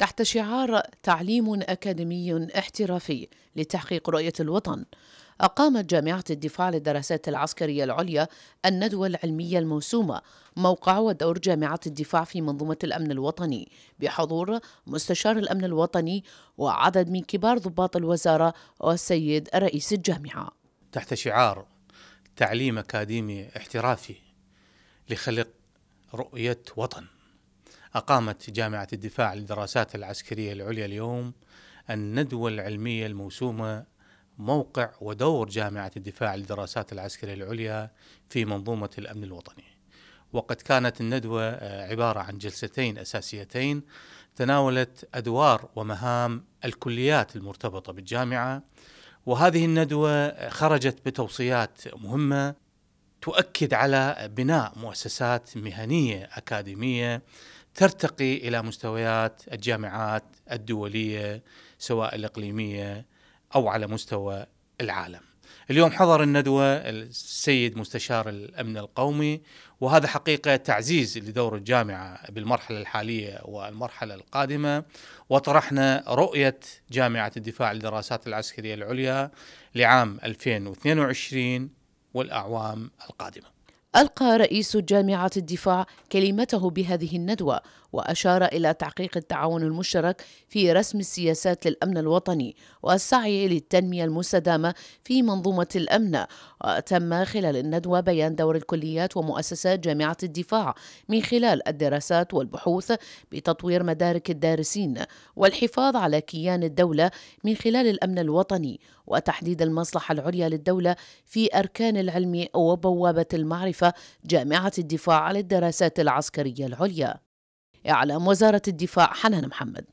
تحت شعار تعليم أكاديمي احترافي لتحقيق رؤية الوطن أقامت جامعة الدفاع للدراسات العسكرية العليا الندوة العلمية الموسومة موقع ودور جامعة الدفاع في منظومة الأمن الوطني بحضور مستشار الأمن الوطني وعدد من كبار ضباط الوزارة والسيد رئيس الجامعة تحت شعار تعليم أكاديمي احترافي لخلق رؤية وطن أقامت جامعة الدفاع للدراسات العسكرية العليا اليوم الندوة العلمية الموسومة موقع ودور جامعة الدفاع للدراسات العسكرية العليا في منظومة الأمن الوطني وقد كانت الندوة آه، عبارة عن جلستين أساسيتين تناولت أدوار ومهام الكليات المرتبطة بالجامعة وهذه الندوة آه، خرجت بتوصيات مهمة تؤكد على بناء مؤسسات مهنيه اكاديميه ترتقي الى مستويات الجامعات الدوليه سواء الاقليميه او على مستوى العالم. اليوم حضر الندوه السيد مستشار الامن القومي وهذا حقيقه تعزيز لدور الجامعه بالمرحله الحاليه والمرحله القادمه وطرحنا رؤيه جامعه الدفاع للدراسات العسكريه العليا لعام 2022 والاعوام القادمه. ألقى رئيس جامعة الدفاع كلمته بهذه الندوة وأشار إلى تحقيق التعاون المشترك في رسم السياسات للأمن الوطني والسعي للتنمية المستدامة في منظومة الأمن وتم خلال الندوة بيان دور الكليات ومؤسسات جامعة الدفاع من خلال الدراسات والبحوث بتطوير مدارك الدارسين والحفاظ على كيان الدولة من خلال الأمن الوطني وتحديد المصلحة العليا للدولة في أركان العلم وبوابة المعرفة الطائفة جامعة الدفاع للدراسات العسكرية العليا إعلام وزارة الدفاع حنان محمد